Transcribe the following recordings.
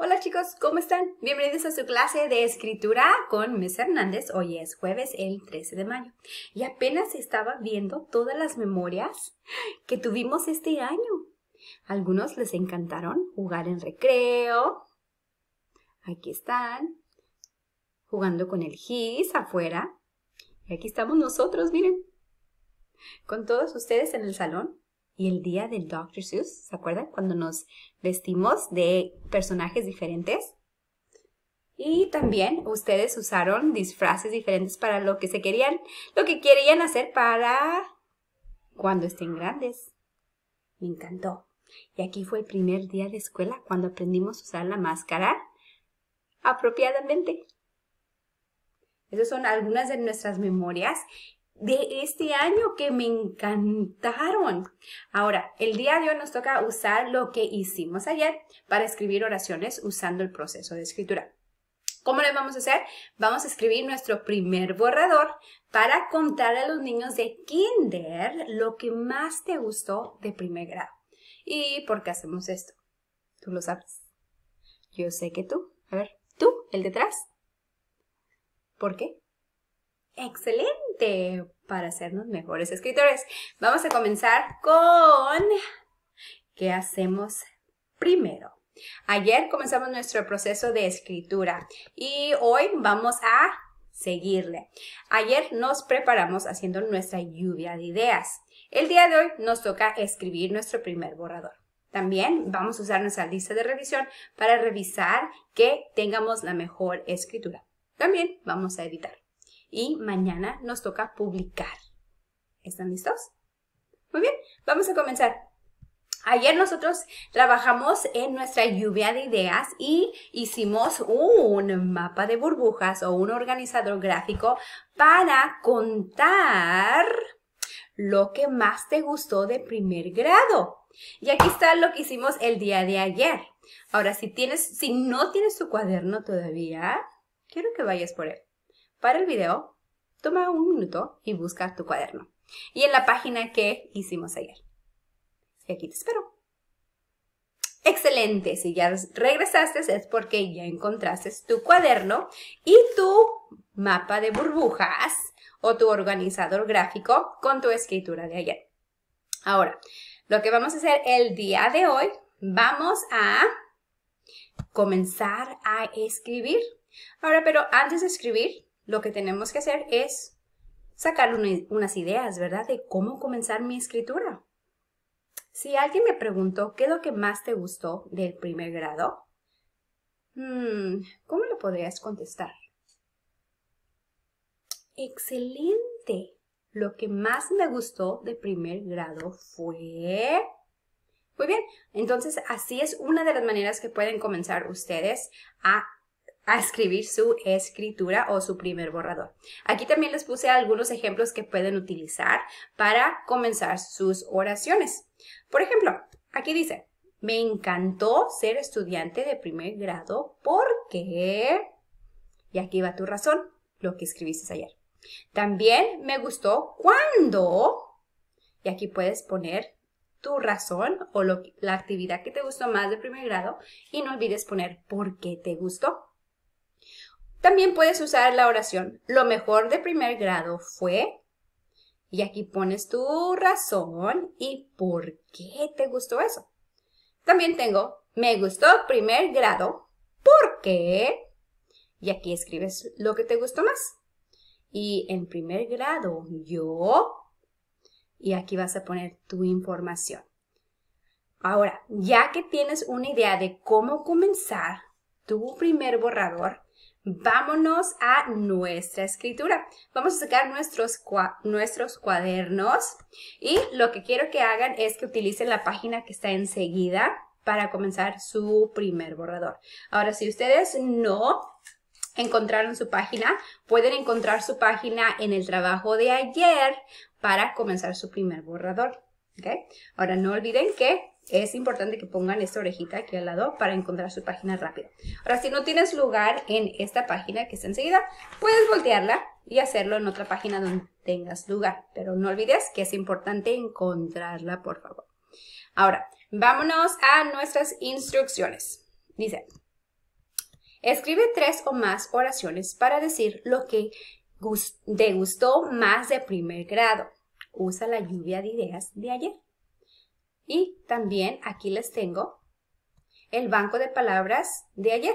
Hola chicos, ¿cómo están? Bienvenidos a su clase de escritura con Miss Hernández. Hoy es jueves el 13 de mayo y apenas estaba viendo todas las memorias que tuvimos este año. Algunos les encantaron jugar en recreo. Aquí están. Jugando con el GIS afuera. Y aquí estamos nosotros, miren. Con todos ustedes en el salón y el día del Dr. Seuss, ¿se acuerdan? Cuando nos vestimos de personajes diferentes. Y también ustedes usaron disfraces diferentes para lo que se querían, lo que querían hacer para cuando estén grandes. Me encantó. Y aquí fue el primer día de escuela cuando aprendimos a usar la máscara apropiadamente. Esas son algunas de nuestras memorias de este año que me encantaron. Ahora, el día de hoy nos toca usar lo que hicimos ayer para escribir oraciones usando el proceso de escritura. ¿Cómo lo vamos a hacer? Vamos a escribir nuestro primer borrador para contar a los niños de kinder lo que más te gustó de primer grado. ¿Y por qué hacemos esto? Tú lo sabes. Yo sé que tú. A ver, tú, el detrás. ¿Por qué? Excelente para hacernos mejores escritores. Vamos a comenzar con qué hacemos primero. Ayer comenzamos nuestro proceso de escritura y hoy vamos a seguirle. Ayer nos preparamos haciendo nuestra lluvia de ideas. El día de hoy nos toca escribir nuestro primer borrador. También vamos a usar nuestra lista de revisión para revisar que tengamos la mejor escritura. También vamos a editar y mañana nos toca publicar. ¿Están listos? Muy bien, vamos a comenzar. Ayer nosotros trabajamos en nuestra lluvia de ideas y hicimos un mapa de burbujas o un organizador gráfico para contar lo que más te gustó de primer grado. Y aquí está lo que hicimos el día de ayer. Ahora, si, tienes, si no tienes tu cuaderno todavía, quiero que vayas por él. Para el video, toma un minuto y busca tu cuaderno. Y en la página que hicimos ayer. Y aquí te espero. Excelente, si ya regresaste es porque ya encontraste tu cuaderno y tu mapa de burbujas o tu organizador gráfico con tu escritura de ayer. Ahora, lo que vamos a hacer el día de hoy, vamos a comenzar a escribir. Ahora, pero antes de escribir, lo que tenemos que hacer es sacar unas ideas, ¿verdad? De cómo comenzar mi escritura. Si alguien me preguntó qué es lo que más te gustó del primer grado, hmm, ¿cómo lo podrías contestar? Excelente. Lo que más me gustó del primer grado fue... Muy bien, entonces así es una de las maneras que pueden comenzar ustedes a a escribir su escritura o su primer borrador. Aquí también les puse algunos ejemplos que pueden utilizar para comenzar sus oraciones. Por ejemplo, aquí dice, me encantó ser estudiante de primer grado porque... Y aquí va tu razón, lo que escribiste ayer. También me gustó cuando... Y aquí puedes poner tu razón o la actividad que te gustó más de primer grado y no olvides poner por qué te gustó. También puedes usar la oración. Lo mejor de primer grado fue. Y aquí pones tu razón y por qué te gustó eso. También tengo, me gustó primer grado porque. Y aquí escribes lo que te gustó más. Y en primer grado, yo. Y aquí vas a poner tu información. Ahora, ya que tienes una idea de cómo comenzar tu primer borrador, vámonos a nuestra escritura. Vamos a sacar nuestros, nuestros cuadernos y lo que quiero que hagan es que utilicen la página que está enseguida para comenzar su primer borrador. Ahora, si ustedes no encontraron su página, pueden encontrar su página en el trabajo de ayer para comenzar su primer borrador. Ahora, no olviden que es importante que pongan esta orejita aquí al lado para encontrar su página rápido. Ahora, si no tienes lugar en esta página que está enseguida, puedes voltearla y hacerlo en otra página donde tengas lugar. Pero no olvides que es importante encontrarla, por favor. Ahora, vámonos a nuestras instrucciones. Dice, escribe tres o más oraciones para decir lo que te gustó más de primer grado. Usa la lluvia de ideas de ayer. Y también aquí les tengo el banco de palabras de ayer.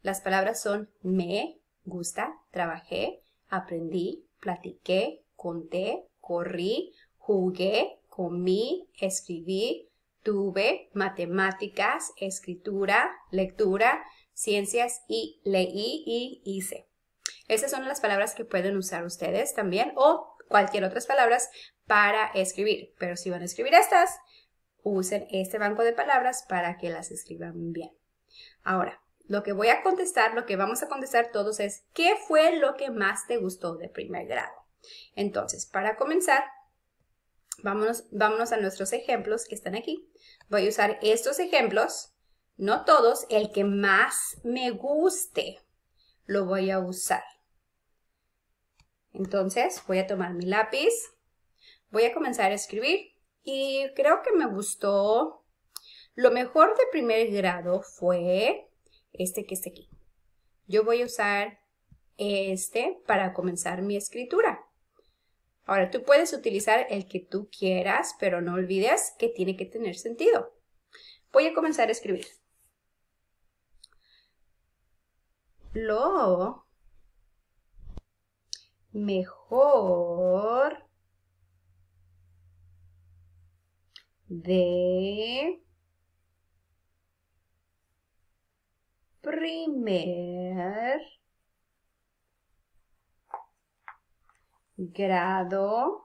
Las palabras son me, gusta, trabajé, aprendí, platiqué, conté, corrí, jugué, comí, escribí, tuve, matemáticas, escritura, lectura, ciencias y leí y hice. Esas son las palabras que pueden usar ustedes también o cualquier otras palabras para escribir. Pero si van a escribir estas, usen este banco de palabras para que las escriban bien. Ahora, lo que voy a contestar, lo que vamos a contestar todos es, ¿qué fue lo que más te gustó de primer grado? Entonces, para comenzar, vámonos, a nuestros ejemplos que están aquí. Voy a usar estos ejemplos, no todos, el que más me guste lo voy a usar. Entonces, voy a tomar mi lápiz, voy a comenzar a escribir y creo que me gustó. Lo mejor de primer grado fue este que está aquí. Yo voy a usar este para comenzar mi escritura. Ahora, tú puedes utilizar el que tú quieras, pero no olvides que tiene que tener sentido. Voy a comenzar a escribir. Lo mejor de primer grado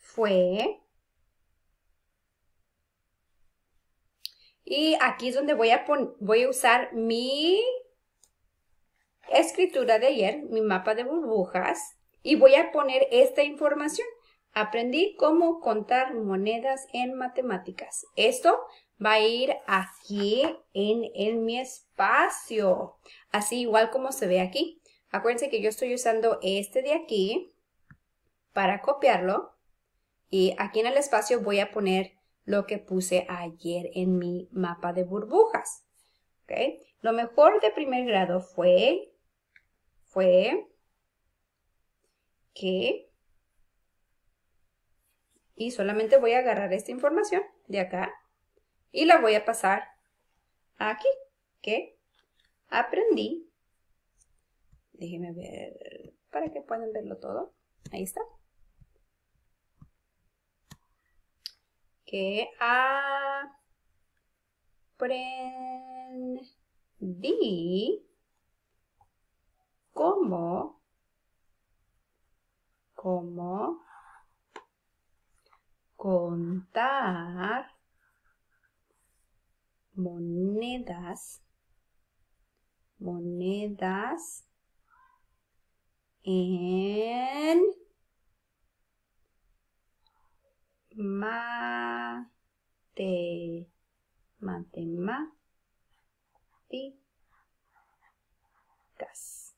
fue y aquí es donde voy a voy a usar mi escritura de ayer mi mapa de burbujas y voy a poner esta información Aprendí cómo contar monedas en matemáticas. Esto va a ir aquí en, mi espacio. Así igual como se ve aquí. Acuérdense que yo estoy usando este de aquí para copiarlo. Y aquí en el espacio voy a poner lo que puse ayer en mi mapa de burbujas. ¿Okay? Lo mejor de primer grado fue, fue que y solamente voy a agarrar esta información de acá y la voy a pasar aquí, que aprendí, déjenme ver para que puedan verlo todo, ahí está, que aprendí cómo, cómo contar monedas, monedas en mate, matemáticas.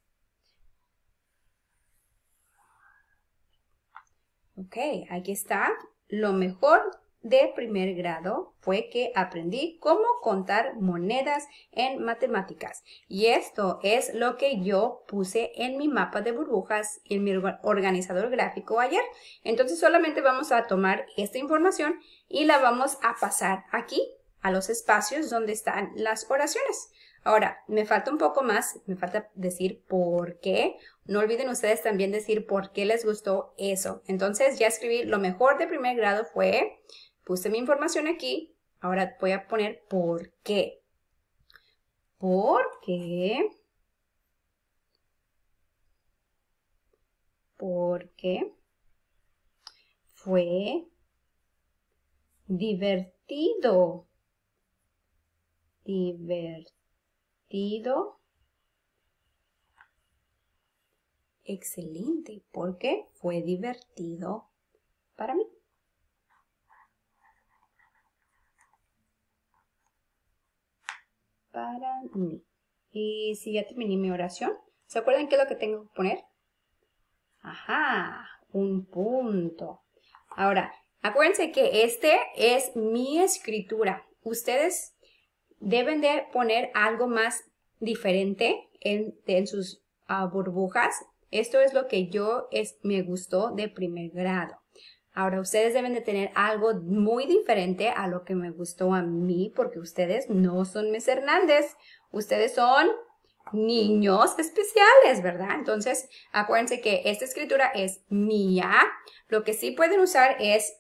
Ok, aquí está. Lo mejor de primer grado fue que aprendí cómo contar monedas en matemáticas y esto es lo que yo puse en mi mapa de burbujas y en mi organizador gráfico ayer. Entonces solamente vamos a tomar esta información y la vamos a pasar aquí a los espacios donde están las oraciones. Ahora, me falta un poco más, me falta decir por qué no olviden ustedes también decir por qué les gustó eso. Entonces ya escribí lo mejor de primer grado fue, puse mi información aquí, ahora voy a poner por qué. ¿Por qué? Porque fue divertido. Divertido excelente porque fue divertido para mí. Para mí. Y si ya terminé mi oración, ¿se acuerdan qué es lo que tengo que poner? Ajá, un punto. Ahora, acuérdense que este es mi escritura. Ustedes deben de poner algo más diferente en, sus ah, burbujas esto es lo que yo es, me gustó de primer grado. Ahora ustedes deben de tener algo muy diferente a lo que me gustó a mí porque ustedes no son mis Hernández. Ustedes son niños especiales, ¿verdad? Entonces, acuérdense que esta escritura es mía. Lo que sí pueden usar es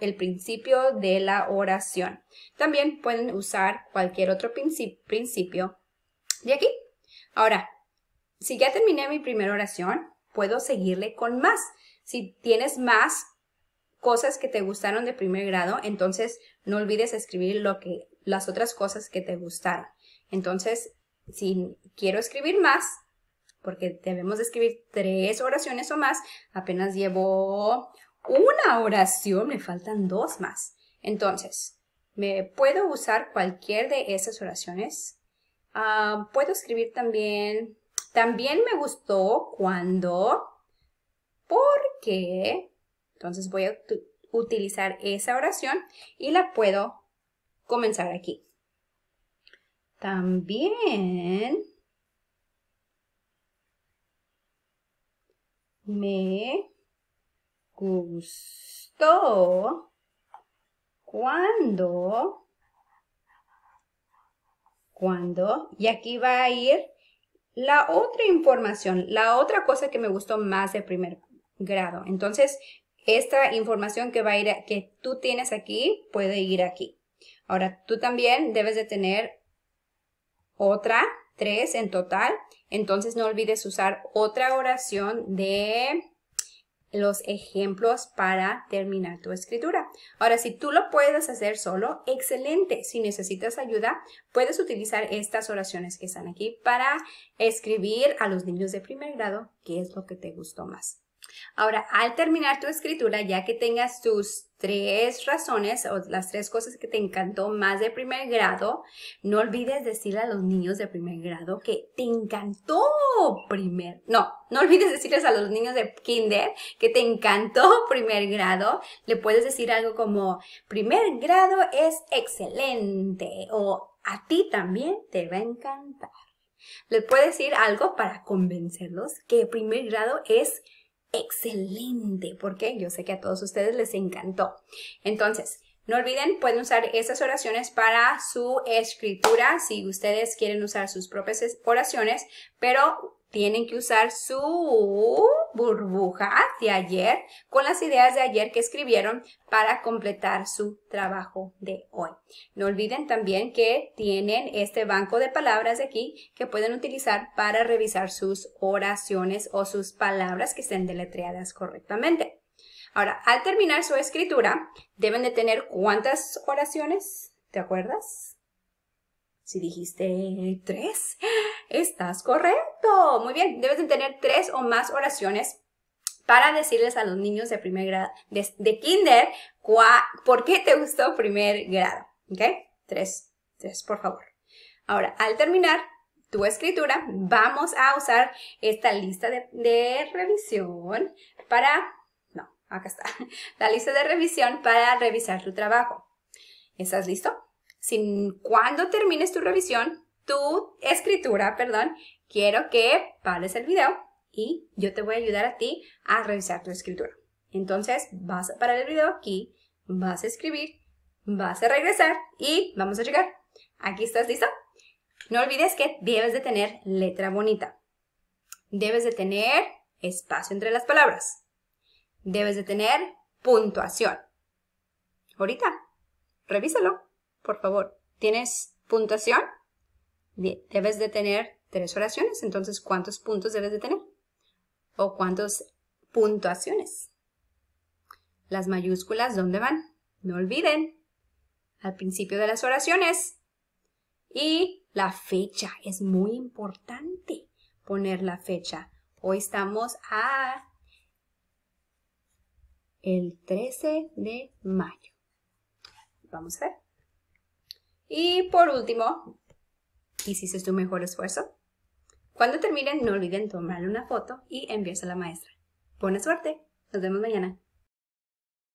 el principio de la oración. También pueden usar cualquier otro principio de aquí. Ahora, si ya terminé mi primera oración, puedo seguirle con más. Si tienes más cosas que te gustaron de primer grado, entonces no olvides escribir lo que las otras cosas que te gustaron. Entonces, si quiero escribir más, porque debemos escribir tres oraciones o más, apenas llevo una oración, me faltan dos más. Entonces, me puedo usar cualquier de esas oraciones. Ah, puedo escribir también también me gustó cuando, porque, entonces voy a utilizar esa oración y la puedo comenzar aquí. También me gustó cuando, cuando, y aquí va a ir la otra información, la otra cosa que me gustó más de primer grado. Entonces, esta información que va a ir, que tú tienes aquí, puede ir aquí. Ahora, tú también debes de tener otra, tres en total. Entonces, no olvides usar otra oración de los ejemplos para terminar tu escritura. Ahora, si tú lo puedes hacer solo, excelente. Si necesitas ayuda, puedes utilizar estas oraciones que están aquí para escribir a los niños de primer grado qué es lo que te gustó más. Ahora, al terminar tu escritura, ya que tengas tus tres razones o las tres cosas que te encantó más de primer grado, no olvides decirle a los niños de primer grado que te encantó primer, no, no olvides decirles a los niños de kinder que te encantó primer grado. Le puedes decir algo como, primer grado es excelente o a ti también te va a encantar. Le puedes decir algo para convencerlos que primer grado es excelente, porque yo sé que a todos ustedes les encantó. Entonces, no olviden, pueden usar esas oraciones para su escritura si ustedes quieren usar sus propias oraciones, pero tienen que usar su burbuja de ayer con las ideas de ayer que escribieron para completar su trabajo de hoy. No olviden también que tienen este banco de palabras de aquí que pueden utilizar para revisar sus oraciones o sus palabras que estén deletreadas correctamente. Ahora, al terminar su escritura, deben de tener cuántas oraciones, ¿te acuerdas? Si dijiste tres, estás correcto. Muy bien, debes tener tres o más oraciones para decirles a los niños de primer grado, de, kinder, por qué te gustó primer grado. ¿Ok? Tres, tres, por favor. Ahora, al terminar, tu escritura, vamos a usar esta lista de, revisión para, no, acá está, la lista de revisión para revisar tu trabajo. ¿Estás listo? sin cuando termines tu revisión, tu escritura, perdón, quiero que pares el video y yo te voy a ayudar a ti a revisar tu escritura. Entonces vas a parar el video aquí, vas a escribir, vas a regresar y vamos a llegar. Aquí estás listo. No olvides que debes de tener letra bonita. Debes de tener espacio entre las palabras. Debes de tener puntuación. Ahorita, revísalo. Por favor, ¿tienes puntuación? debes de tener tres oraciones, entonces ¿cuántos puntos debes de tener? ¿O cuántas puntuaciones? Las mayúsculas, ¿dónde van? No olviden, al principio de las oraciones. Y la fecha, es muy importante poner la fecha. Hoy estamos a el 13 de mayo. Vamos a ver. Y por último, hiciste tu mejor esfuerzo. Cuando terminen, no olviden tomarle una foto y enviarse a la maestra. Buena suerte. Nos vemos mañana.